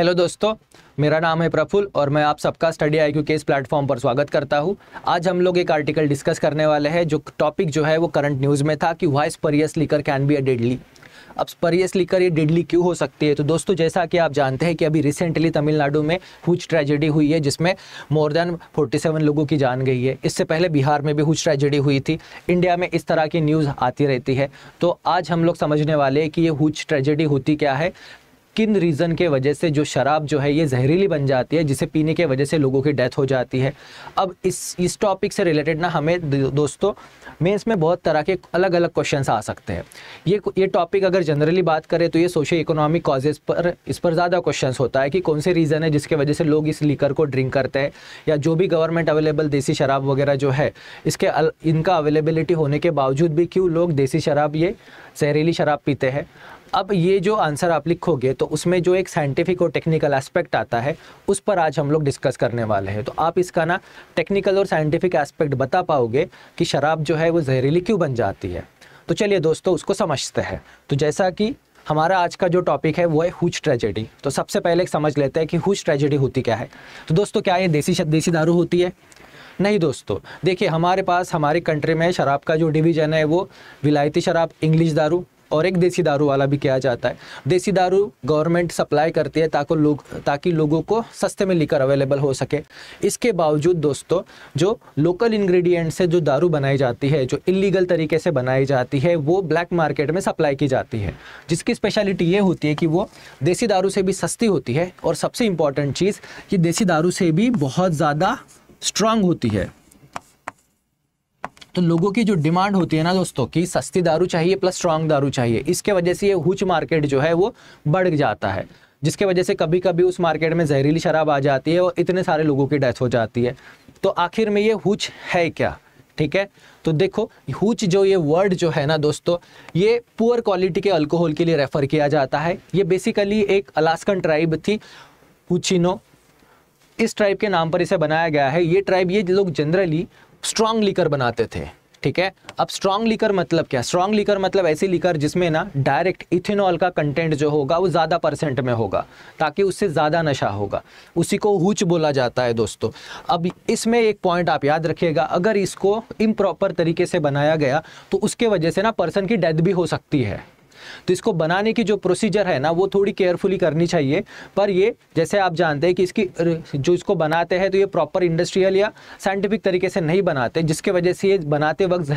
hello दोस्तों मेरा नाम है प्रफुल और मैं आप सबका स्टडी आई क्यू के इस प्लेटफॉर्म पर स्वागत करता हूं आज हम लोग एक आर्टिकल डिस्कस करने वाले हैं जो टॉपिक जो है वो करंट न्यूज़ में था कि why spurious liquor can be a deadly अब स्परियस लीकर ये डेडली क्यों हो सकती है तो दोस्तों जैसा कि आप जानते हैं कि अभी रिसेंटली तमिलनाडु में हुज ट्रेजेडी हुई है जिसमें मोर देन 47 लोगों की जान गई है इससे पहले बिहार में भी हुज ट्रेजेडी हुई थी इंडिया में इस तरह की न्यूज़ आती रहती है तो आज हम लोग समझने वाले हैं कि ये हुज ट्रेजेडी होती क्या है किन रीज़न के वजह से जो शराब जो है ये जहरीली बन जाती है जिसे पीने के वजह से लोगों की डेथ हो जाती है अब इस इस टॉपिक से रिलेटेड ना हमें दोस्तों में इसमें बहुत तरह के अलग अलग क्वेश्चन आ सकते हैं ये ये टॉपिक अगर जनरली बात करें तो ये सोशल इकोनॉमिक कॉजेज पर इस पर ज़्यादा क्वेश्चन होता है कि कौन से रीज़न है जिसके वजह से लोग इस लीकर को ड्रिंक करते हैं या जो भी गवर्नमेंट अवेलेबल देसी शराब वगैरह जो है इसके इनका अवेलेबिलिटी होने के बावजूद भी क्यों लोग देसी शराब ये जहरीली शराब पीते हैं अब ये जो आंसर आप लिखोगे तो उसमें जो एक साइंटिफिक और टेक्निकल एस्पेक्ट आता है उस पर आज हम लोग डिस्कस करने वाले हैं तो आप इसका ना टेक्निकल और साइंटिफिक एस्पेक्ट बता पाओगे कि शराब जो है वो जहरीली क्यों बन जाती है तो चलिए दोस्तों उसको समझते हैं तो जैसा कि हमारा आज का जो टॉपिक है वो है हुज ट्रेजेडी तो सबसे पहले समझ लेते हैं कि हुज ट्रेजेडी होती क्या है तो दोस्तों क्या ये देसी देसी दारू होती है नहीं दोस्तों देखिए हमारे पास हमारी कंट्री में शराब का जो डिवीज़न है वो विलायती शराब इंग्लिश दारू और एक देसी दारू वाला भी किया जाता है देसी दारू गवर्नमेंट सप्लाई करती है ताकि लोग ताकि लोगों को सस्ते में लेकर अवेलेबल हो सके इसके बावजूद दोस्तों जो लोकल इंग्रेडिएंट से जो दारू बनाई जाती है जो इलीगल तरीके से बनाई जाती है वो ब्लैक मार्केट में सप्लाई की जाती है जिसकी स्पेशलिटी ये होती है कि वो देसी दारू से भी सस्ती होती है और सबसे इम्पॉर्टेंट चीज़ कि देसी दारू से भी बहुत ज़्यादा स्ट्रांग होती है तो लोगों की जो डिमांड होती है ना दोस्तों कि सस्ती दारू चाहिए प्लस स्ट्रांग दारू चाहिए इसके वजह से ये हुच मार्केट जो है वो बढ़ जाता है जिसके वजह से कभी कभी उस मार्केट में जहरीली शराब आ जाती है और इतने सारे लोगों की डेथ हो जाती है तो आखिर में ये हुच है क्या ठीक है तो देखो हुच जो ये वर्ड जो है ना दोस्तों ये पुअर क्वालिटी के अल्कोहल के लिए रेफर किया जाता है ये बेसिकली एक अलास्कन ट्राइब थी हुचिनो इस ट्राइब के नाम पर इसे बनाया गया है ये ट्राइब ये लोग जनरली स्ट्रांग लीकर बनाते थे ठीक है अब स्ट्रांग लीकर मतलब क्या स्ट्रांग लीकर मतलब ऐसी लीकर जिसमें ना डायरेक्ट इथेनॉल का कंटेंट जो होगा वो ज़्यादा परसेंट में होगा ताकि उससे ज़्यादा नशा होगा उसी को हुच बोला जाता है दोस्तों अब इसमें एक पॉइंट आप याद रखिएगा अगर इसको इम्प्रॉपर तरीके से बनाया गया तो उसके वजह से ना पर्सन की डेथ भी हो सकती है तो इसको बनाने की जो प्रोसीजर है ना वो थोड़ी केयरफुली करनी चाहिए पर ये जैसे आप जानते हैं कि इसकी जो इसको बनाते हैं तो ये प्रॉपर इंडस्ट्रियल या साइंटिफिक तरीके से नहीं बनाते जिसके वजह से ये बनाते वक्त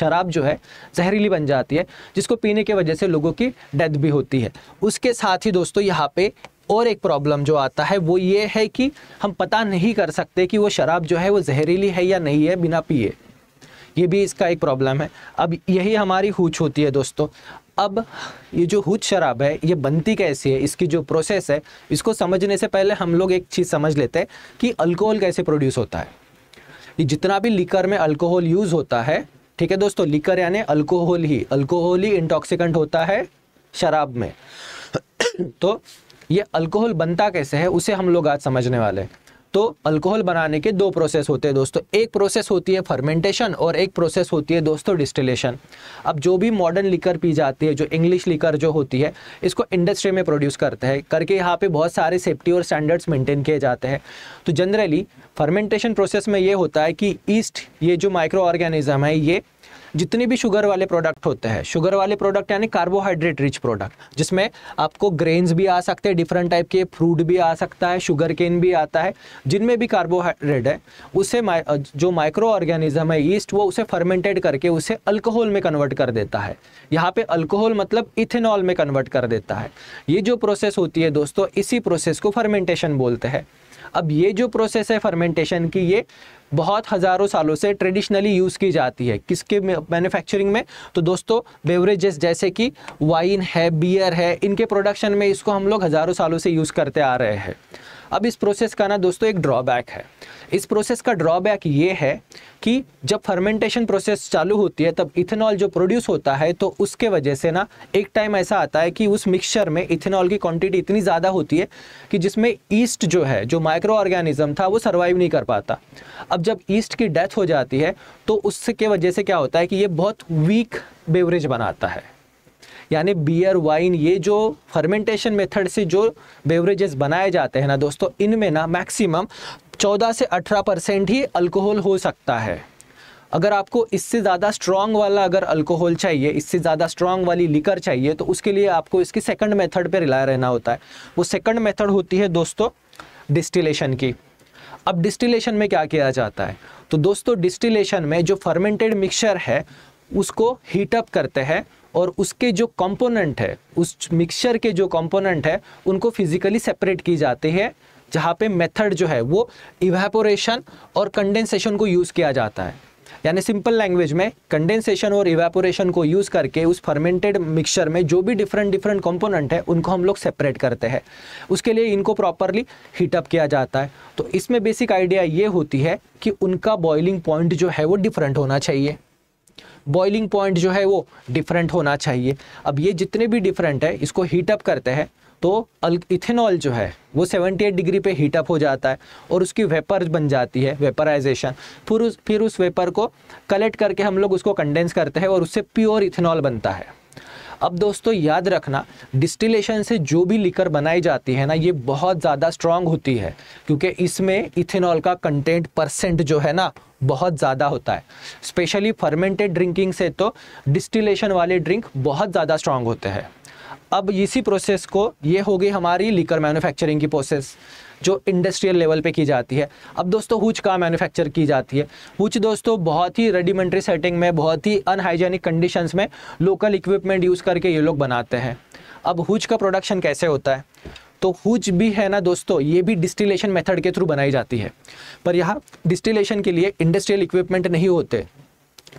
शराब जो है जहरीली बन जाती है जिसको पीने की वजह से लोगों की डेथ भी होती है उसके साथ ही दोस्तों यहाँ पे और एक प्रॉब्लम जो आता है वो ये है कि हम पता नहीं कर सकते कि वो शराब जो है वो जहरीली है या नहीं है बिना पिए ये भी इसका एक प्रॉब्लम है अब यही हमारी हूच होती है दोस्तों अब ये जो हुज शराब है ये बनती कैसी है इसकी जो प्रोसेस है इसको समझने से पहले हम लोग एक चीज़ समझ लेते हैं कि अल्कोहल कैसे प्रोड्यूस होता है ये जितना भी लिकर में अल्कोहल यूज़ होता है ठीक है दोस्तों लिकर यानी अल्कोहल ही अल्कोहल ही इंटॉक्सिकेंट होता है शराब में तो ये अल्कोहल बनता कैसे है उसे हम लोग आज समझने वाले हैं तो अल्कोहल बनाने के दो प्रोसेस होते हैं दोस्तों एक प्रोसेस होती है फर्मेंटेशन और एक प्रोसेस होती है दोस्तों डिस्टिलेशन अब जो भी मॉडर्न लिकर पी जाती है जो इंग्लिश लिकर जो होती है इसको इंडस्ट्री में प्रोड्यूस करते हैं करके यहाँ पे बहुत सारे सेफ्टी और स्टैंडर्ड्स मेंटेन किए जाते हैं तो जनरली फर्मेंटेशन प्रोसेस में ये होता है कि ईस्ट ये जो माइक्रो ऑर्गेनिज्म है ये जितने भी शुगर वाले प्रोडक्ट होते हैं शुगर वाले प्रोडक्ट यानी कार्बोहाइड्रेट रिच प्रोडक्ट जिसमें आपको ग्रेन्स भी आ सकते हैं डिफरेंट टाइप के फ्रूट भी आ सकता है शुगर केन भी आता है जिनमें भी कार्बोहाइड्रेट है उसे जो माइक्रो ऑर्गेनिज्म है ईस्ट वो उसे फर्मेंटेड करके उसे अल्कोहल में कन्वर्ट कर देता है यहाँ पे अल्कोहल मतलब इथेनॉल में कन्वर्ट कर देता है ये जो प्रोसेस होती है दोस्तों इसी प्रोसेस को फर्मेंटेशन बोलते हैं अब ये जो प्रोसेस है फर्मेंटेशन की ये बहुत हज़ारों सालों से ट्रेडिशनली यूज़ की जाती है किसके मैन्युफैक्चरिंग में तो दोस्तों बेवरेजेस जैसे कि वाइन है बियर है इनके प्रोडक्शन में इसको हम लोग हज़ारों सालों से यूज़ करते आ रहे हैं अब इस प्रोसेस का ना दोस्तों एक ड्रॉबैक है इस प्रोसेस का ड्रॉबैक ये है कि जब फर्मेंटेशन प्रोसेस चालू होती है तब इथेनॉल जो प्रोड्यूस होता है तो उसके वजह से ना एक टाइम ऐसा आता है कि उस मिक्सचर में इथेनॉल की क्वांटिटी इतनी ज़्यादा होती है कि जिसमें ईस्ट जो है जो माइक्रो ऑर्गेनिज्म था वो सर्वाइव नहीं कर पाता अब अब जब ईस्ट की डेथ हो जाती है तो उसके वजह से क्या होता है कि ये बहुत वीक बेवरेज बनाता है यानी बियर वाइन ये जो फर्मेंटेशन मेथड से जो बेवरेजेस बनाए जाते हैं ना दोस्तों इनमें ना मैक्सिमम 14 से 18 परसेंट ही अल्कोहल हो सकता है अगर आपको इससे ज़्यादा स्ट्रॉन्ग वाला अगर अल्कोहल चाहिए इससे ज़्यादा स्ट्रॉन्ग वाली लिकर चाहिए तो उसके लिए आपको इसकी सेकंड मेथड पे रिलाय रहना होता है वो सेकंड मेथड होती है दोस्तों डिस्टिलेशन की अब डिस्टिलेशन में क्या किया जाता है तो दोस्तों डिस्टिलेशन में जो फर्मेंटेड मिक्सचर है उसको हीटअप करते हैं और उसके जो कंपोनेंट है उस मिक्सचर के जो कंपोनेंट है उनको फिजिकली सेपरेट की जाती है जहाँ पे मेथड जो है वो इवेपोरेशन और कंडेंसेशन को यूज़ किया जाता है यानी सिंपल लैंग्वेज में कंडेंसेशन और इवेपोरेशन को यूज़ करके उस फर्मेंटेड मिक्सचर में जो भी डिफरेंट डिफरेंट कंपोनेंट है उनको हम लोग सेपरेट करते हैं उसके लिए इनको प्रॉपरली हीटअप किया जाता है तो इसमें बेसिक आइडिया ये होती है कि उनका बॉइलिंग पॉइंट जो है वो डिफरेंट होना चाहिए बॉइलिंग पॉइंट जो है वो डिफरेंट होना चाहिए अब ये जितने भी डिफरेंट है इसको हीटअप करते हैं तो इथेनॉल जो है वो 78 डिग्री पे अप हो जाता है और उसकी वेपर बन जाती है वेपराइजेशन फिर उस फिर उस वेपर को कलेक्ट करके हम लोग उसको कंडेंस करते हैं और उससे प्योर इथेनॉल बनता है अब दोस्तों याद रखना डिस्टिलेशन से जो भी लिकर बनाई जाती है ना ये बहुत ज़्यादा स्ट्रांग होती है क्योंकि इसमें इथेनॉल का कंटेंट परसेंट जो है ना बहुत ज़्यादा होता है स्पेशली फर्मेंटेड ड्रिंकिंग से तो डिस्टिलेशन वाले ड्रिंक बहुत ज़्यादा स्ट्रांग होते हैं अब इसी प्रोसेस को ये हो गई हमारी लीकर मैन्युफैक्चरिंग की प्रोसेस जो इंडस्ट्रियल लेवल पे की जाती है अब दोस्तों हुच कहाँ मैन्युफैक्चर की जाती है हुच दोस्तों बहुत ही रेडिमेंट्री सेटिंग में बहुत ही अनहाइजेनिक कंडीशंस में लोकल इक्विपमेंट यूज़ करके ये लोग बनाते हैं अब हुच का प्रोडक्शन कैसे होता है तो हुज भी है ना दोस्तों ये भी डिस्टिलेशन मेथड के थ्रू बनाई जाती है पर यहाँ डिस्टिलेशन के लिए इंडस्ट्रियल इक्विपमेंट नहीं होते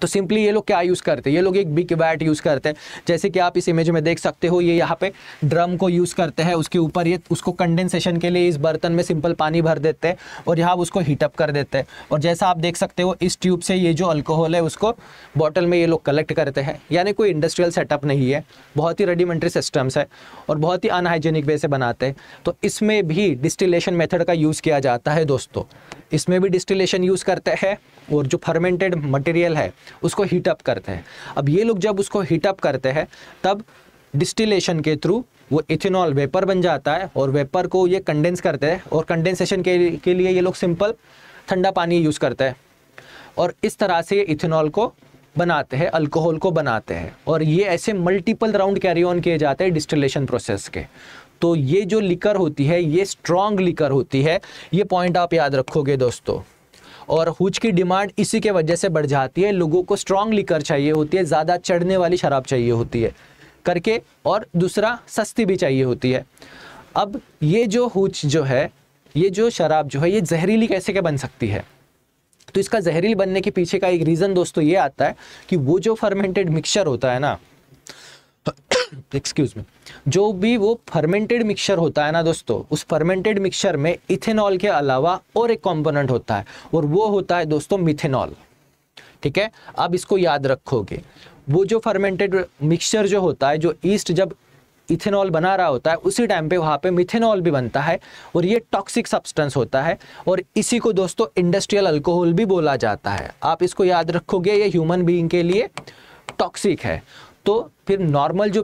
तो सिंपली ये लोग क्या यूज़ करते हैं ये लोग एक बिग बैट यूज़ करते हैं जैसे कि आप इस इमेज में देख सकते हो ये यहाँ पे ड्रम को यूज़ करते हैं उसके ऊपर ये उसको कंडेंसेशन के लिए इस बर्तन में सिंपल पानी भर देते हैं और यहाँ उसको हीटअप कर देते हैं और जैसा आप देख सकते हो इस ट्यूब से ये जो अल्कोहल है उसको बॉटल में ये लोग कलेक्ट करते हैं यानी कोई इंडस्ट्रियल सेटअप नहीं है बहुत ही रेडिमेंट्री सिस्टम्स है और बहुत ही अनहाइजेनिक वे से बनाते हैं तो इसमें भी डिस्टिलेशन मेथड का यूज़ किया जाता है दोस्तों इसमें भी डिस्टिलेशन यूज़ करते हैं और जो फर्मेंटेड मटेरियल है उसको हीटअप करते हैं अब ये लोग जब उसको हीटअप करते हैं तब डिस्टिलेशन के थ्रू वो इथेनॉल वेपर बन जाता है और वेपर को ये कंडेंस करते हैं और कंडेंसेशन के, के लिए ये लोग सिंपल ठंडा पानी यूज़ करते हैं और इस तरह से ये इथेनॉल को बनाते हैं अल्कोहल को बनाते हैं और ये ऐसे मल्टीपल राउंड कैरी ऑन किए जाते हैं डिस्टिलेशन प्रोसेस के तो ये जो लिकर होती है ये स्ट्रॉन्ग लिकर होती है ये पॉइंट आप याद रखोगे दोस्तों और हुज की डिमांड इसी के वजह से बढ़ जाती है लोगों को स्ट्रॉन्ग लिकर चाहिए होती है ज़्यादा चढ़ने वाली शराब चाहिए होती है करके और दूसरा सस्ती भी चाहिए होती है अब ये जो हुच जो है ये जो शराब जो है ये जहरीली कैसे क्या बन सकती है तो इसका जहरील बनने के पीछे का एक रीज़न दोस्तों ये आता है कि वो जो फर्मेंटेड मिक्सचर होता है ना एक्सक्यूज में जो भी वो फर्मेंटेड मिक्सचर होता है ना दोस्तों उस फर्मेंटेड मिक्सचर में इथेनॉल के अलावा और एक कॉम्पोनेंट होता है और वो होता है दोस्तों मिथेनॉल ठीक है अब इसको याद रखोगे वो जो फर्मेंटेड मिक्सचर जो होता है जो ईस्ट जब इथेनॉल बना रहा होता है उसी टाइम पे वहाँ पे मिथेनॉल भी बनता है और ये टॉक्सिक सब्सटेंस होता है और इसी को दोस्तों इंडस्ट्रियल अल्कोहल भी बोला जाता है आप इसको याद रखोगे ये ह्यूमन बीइंग के लिए टॉक्सिक है तो फिर नॉर्मल जो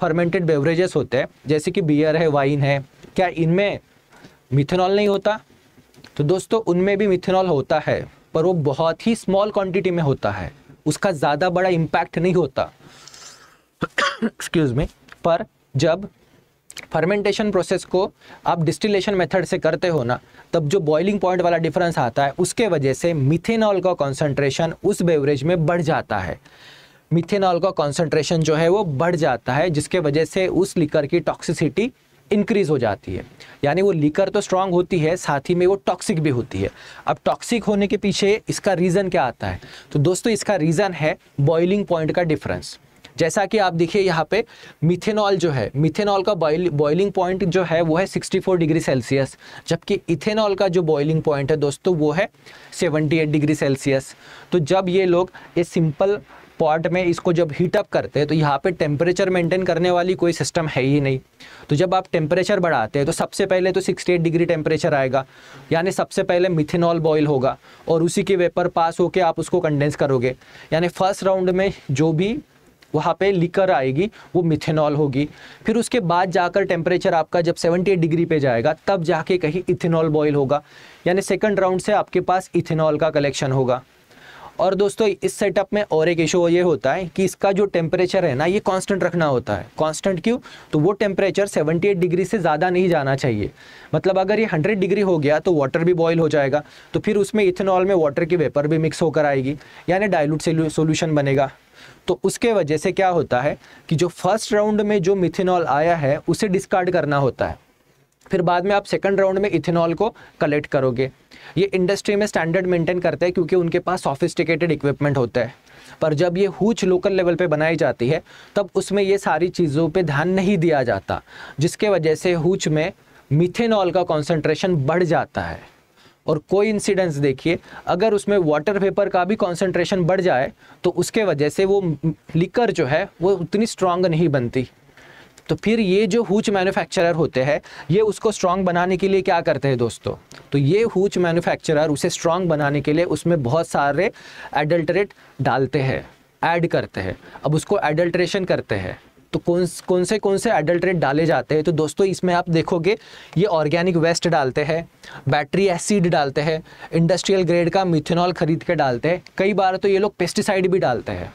फर्मेंटेड बेवरेजेस होते हैं जैसे कि बियर है वाइन है क्या इनमें मिथेनॉल नहीं होता तो दोस्तों उनमें भी मिथेनॉल होता है पर वो बहुत ही स्मॉल क्वांटिटी में होता है उसका ज़्यादा बड़ा इम्पैक्ट नहीं होता एक्सक्यूज में पर जब फर्मेंटेशन प्रोसेस को आप डिस्टिलेशन मेथड से करते हो ना तब जो बॉइलिंग पॉइंट वाला डिफरेंस आता है उसके वजह से मिथेनॉल का कॉन्सेंट्रेशन उस बेवरेज में बढ़ जाता है मिथेनॉल का कॉन्सेंट्रेशन जो है वो बढ़ जाता है जिसके वजह से उस लिकर की टॉक्सिसिटी इंक्रीज हो जाती है यानी वो लीकर तो स्ट्रांग होती है साथ ही में वो टॉक्सिक भी होती है अब टॉक्सिक होने के पीछे इसका रीज़न क्या आता है तो दोस्तों इसका रीज़न है बॉइलिंग पॉइंट का डिफरेंस जैसा कि आप देखिए यहाँ पे मिथेनॉल जो है मिथेनॉल का बॉइलिंग पॉइंट जो है वो है 64 डिग्री सेल्सियस जबकि इथेनॉल का जो बॉइलिंग पॉइंट है दोस्तों वो है 78 डिग्री सेल्सियस तो जब ये लोग ये सिंपल पॉट में इसको जब हीटअप करते हैं तो यहाँ पे टेम्परेचर मेंटेन करने वाली कोई सिस्टम है ही नहीं तो जब आप टेम्परेचर बढ़ाते हैं तो सबसे पहले तो 68 डिग्री टेम्परेचर आएगा यानी सबसे पहले मिथेनॉल बॉयल होगा और उसी के वेपर पास होकर आप उसको कंडेंस करोगे यानी फर्स्ट राउंड में जो भी वहाँ पे लिकर आएगी वो मिथेनॉल होगी फिर उसके बाद जाकर टेम्परेचर आपका जब 78 डिग्री पे जाएगा तब जाके कहीं इथेनॉल बॉयल होगा यानी सेकंड राउंड से आपके पास इथेनॉल का कलेक्शन होगा और दोस्तों इस सेटअप में और एक इशू ये होता है कि इसका जो टेम्परेचर है ना ये कांस्टेंट रखना होता है कांस्टेंट क्यों तो वो टेम्परेचर 78 डिग्री से ज़्यादा नहीं जाना चाहिए मतलब अगर ये 100 डिग्री हो गया तो वाटर भी बॉयल हो जाएगा तो फिर उसमें इथेनॉल में वाटर की वेपर भी मिक्स होकर आएगी यानी डायलूट सोल्यूशन बनेगा तो उसके वजह से क्या होता है कि जो फर्स्ट राउंड में जो मिथेनॉल आया है उसे डिस्कार्ड करना होता है फिर बाद में आप सेकंड राउंड में इथेनॉल को कलेक्ट करोगे ये इंडस्ट्री में स्टैंडर्ड मेंटेन करते हैं क्योंकि उनके पास सोफिस्टिकेटेड इक्विपमेंट होता है पर जब ये हुच लोकल लेवल पे बनाई जाती है तब उसमें ये सारी चीज़ों पे ध्यान नहीं दिया जाता जिसके वजह से हुच में मिथेनॉल का कॉन्सेंट्रेशन बढ़ जाता है और कोई इंसिडेंस देखिए अगर उसमें वाटर पेपर का भी कॉन्सेंट्रेशन बढ़ जाए तो उसके वजह से वो लिकर जो है वो उतनी स्ट्रांग नहीं बनती तो फिर ये जो हुच मैन्युफैक्चरर होते हैं ये उसको स्ट्रांग बनाने के लिए क्या करते हैं दोस्तों तो ये हुच मैन्युफैक्चरर उसे स्ट्रांग बनाने के लिए उसमें बहुत सारे एडल्ट्रेट डालते हैं ऐड करते हैं अब उसको एडल्ट्रेशन करते हैं तो कौन कौन से कौन से एडल्ट्रेट डाले जाते हैं तो दोस्तों इसमें आप देखोगे ये ऑर्गेनिक वेस्ट डालते हैं बैटरी एसिड डालते हैं इंडस्ट्रियल ग्रेड का मिथेनॉल खरीद के डालते हैं कई बार तो ये लोग पेस्टिसाइड भी डालते हैं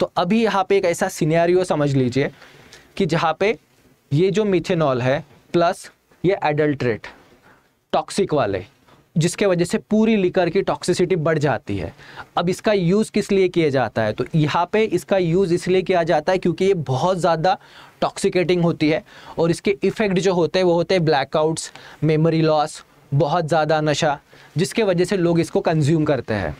तो अभी यहाँ पे एक ऐसा सिनेरियो समझ लीजिए कि जहाँ पे ये जो मिथेनॉल है प्लस ये एडल्ट्रेट टॉक्सिक वाले जिसके वजह से पूरी लिकर की टॉक्सिसिटी बढ़ जाती है अब इसका यूज़ किस लिए किया जाता है तो यहाँ पे इसका यूज़ इसलिए किया जाता है क्योंकि ये बहुत ज़्यादा टॉक्सिकेटिंग होती है और इसके इफ़ेक्ट जो होते हैं वो होते हैं ब्लैकआउट्स मेमोरी लॉस बहुत ज़्यादा नशा जिसके वजह से लोग इसको कंज्यूम करते हैं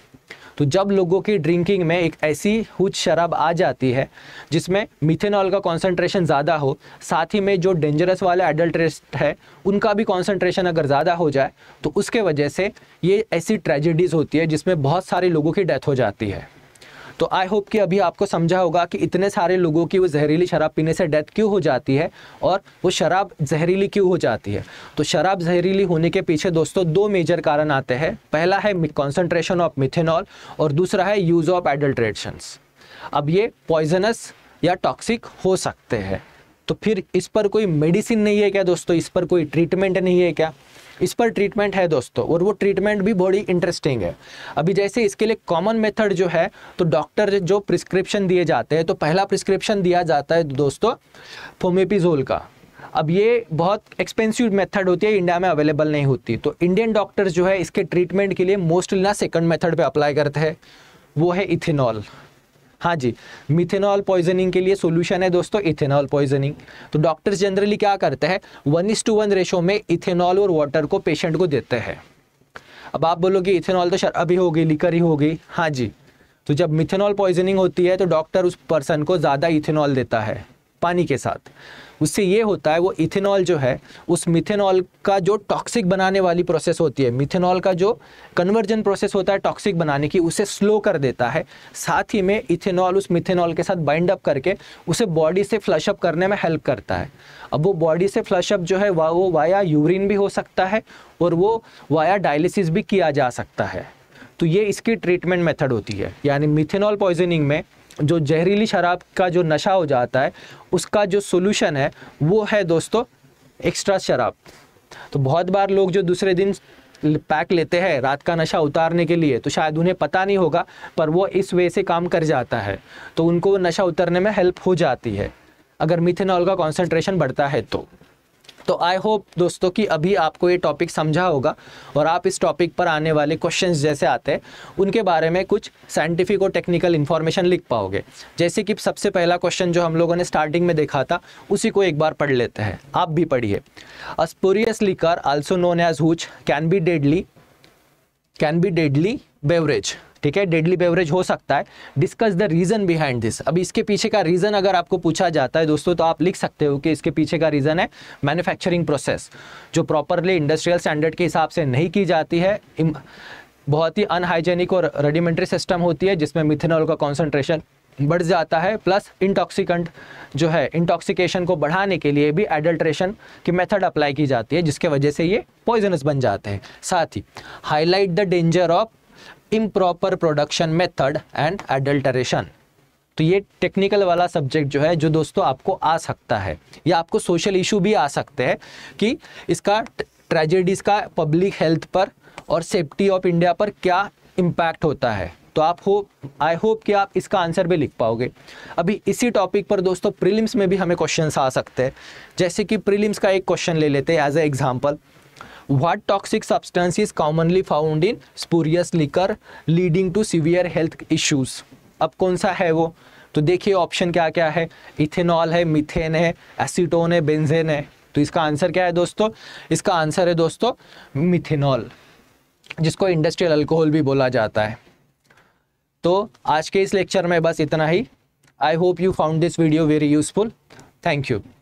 तो जब लोगों की ड्रिंकिंग में एक ऐसी हुच शराब आ जाती है जिसमें मिथेनॉल का कॉन्सेंट्रेशन ज़्यादा हो साथ ही में जो डेंजरस वाले एडल्ट्रेस्ट है उनका भी कॉन्सेंट्रेशन अगर ज़्यादा हो जाए तो उसके वजह से ये ऐसी ट्रेजिडीज़ होती है जिसमें बहुत सारे लोगों की डेथ हो जाती है तो आई होप कि अभी आपको समझा होगा कि इतने सारे लोगों की वो जहरीली शराब पीने से डेथ क्यों हो जाती है और वो शराब जहरीली क्यों हो जाती है तो शराब जहरीली होने के पीछे दोस्तों दो मेजर कारण आते हैं पहला है कॉन्सेंट्रेशन ऑफ मिथेनॉल और दूसरा है यूज़ ऑफ एडल्ट्रेशन अब ये पॉइजनस या टॉक्सिक हो सकते हैं तो फिर इस पर कोई मेडिसिन नहीं है क्या दोस्तों इस पर कोई ट्रीटमेंट नहीं है क्या इस पर ट्रीटमेंट है दोस्तों और वो ट्रीटमेंट भी बड़ी इंटरेस्टिंग है अभी जैसे इसके लिए कॉमन मेथड जो है तो डॉक्टर जो प्रिस्क्रिप्शन दिए जाते हैं तो पहला प्रिस्क्रिप्शन दिया जाता है दोस्तों फोमेपिजोल का अब ये बहुत एक्सपेंसिव मेथड होती है इंडिया में अवेलेबल नहीं होती तो इंडियन डॉक्टर्स जो है इसके ट्रीटमेंट के लिए मोस्टली ना सेकंड मेथड पे अप्लाई करते हैं वो है इथेनॉल हाँ जी मिथेनॉल पॉइजनिंग के लिए सोल्यूशन है दोस्तों इथेनॉल पॉइजनिंग तो डॉक्टर्स जनरली क्या करते हैं one is to one ratio में इथेनॉल और वाटर को पेशेंट को देते हैं अब आप बोलोगे इथेनॉल तो शराब ही होगी लिकर ही होगी हाँ जी तो जब मिथेनॉल पॉइजनिंग होती है तो डॉक्टर उस पर्सन को ज़्यादा इथेनॉल देता है पानी के साथ उससे ये होता है वो इथेनॉल जो है उस मिथेनॉल का जो टॉक्सिक बनाने वाली प्रोसेस होती है मिथेनॉल का जो कन्वर्जन प्रोसेस होता है टॉक्सिक बनाने की उसे स्लो कर देता है साथ ही में इथेनॉल उस मिथेनॉल के साथ बाइंड अप करके उसे बॉडी से फ्लशअप करने में हेल्प करता है अब वो बॉडी से फ्लशअप जो है वा, वो वाया यूरिन भी हो सकता है और वो वाया डायलिसिस भी किया जा सकता है तो ये इसकी ट्रीटमेंट मेथड होती है यानी मिथेनॉल पॉइजनिंग में जो जहरीली शराब का जो नशा हो जाता है उसका जो सोल्यूशन है वो है दोस्तों एक्स्ट्रा शराब तो बहुत बार लोग जो दूसरे दिन पैक लेते हैं रात का नशा उतारने के लिए तो शायद उन्हें पता नहीं होगा पर वो इस वे से काम कर जाता है तो उनको नशा उतरने में हेल्प हो जाती है अगर मिथेनॉल का कॉन्सेंट्रेशन बढ़ता है तो तो आई होप दोस्तों कि अभी आपको ये टॉपिक समझा होगा और आप इस टॉपिक पर आने वाले क्वेश्चन जैसे आते हैं उनके बारे में कुछ साइंटिफिक और टेक्निकल इन्फॉर्मेशन लिख पाओगे जैसे कि सबसे पहला क्वेश्चन जो हम लोगों ने स्टार्टिंग में देखा था उसी को एक बार पढ़ लेते हैं आप भी पढ़िए spurious liquor also known as hooch can be deadly can be deadly beverage ठीक है डेडली बेवरेज हो सकता है discuss the reason behind this अब इसके पीछे का रीज़न अगर आपको पूछा जाता है दोस्तों तो आप लिख सकते हो कि इसके पीछे का रीज़न है मैन्युफैक्चरिंग प्रोसेस जो प्रॉपरली इंडस्ट्रियल स्टैंडर्ड के हिसाब से नहीं की जाती है बहुत ही अनहाइजेनिक और रेडिमेंट्री सिस्टम होती है जिसमें मिथेनॉल का कॉन्सेंट्रेशन बढ़ जाता है प्लस इंटॉक्सिकेंट जो है इंटॉक्सिकेशन को बढ़ाने के लिए भी एडल्ट्रेशन की मेथड अप्लाई की जाती है जिसके वजह से ये पॉइजनस बन जाते हैं साथ ही highlight the danger of improper production method and adulteration तो ये टेक्निकल वाला सब्जेक्ट जो है जो दोस्तों आपको आ सकता है या आपको सोशल इशू भी आ सकते हैं कि इसका ट्रेजेडीज का पब्लिक हेल्थ पर और सेफ्टी ऑफ इंडिया पर क्या इम्पैक्ट होता है तो आप हो आई होप कि आप इसका आंसर भी लिख पाओगे अभी इसी टॉपिक पर दोस्तों प्रीलिम्स में भी हमें क्वेश्चन आ सकते हैं जैसे कि प्रीलिम्स का एक क्वेश्चन ले लेते हैं as a example what toxic substance is commonly found in spurious liquor leading to severe health issues अब कौन सा है वो तो देखिए ऑप्शन क्या क्या है इथेनॉल है मिथेन है एसिटोन है बेंजेन है तो इसका आंसर क्या है दोस्तों इसका आंसर है दोस्तों मिथेनॉल जिसको इंडस्ट्रियल अल्कोहल भी बोला जाता है तो आज के इस लेक्चर में बस इतना ही I hope you found this video very useful thank you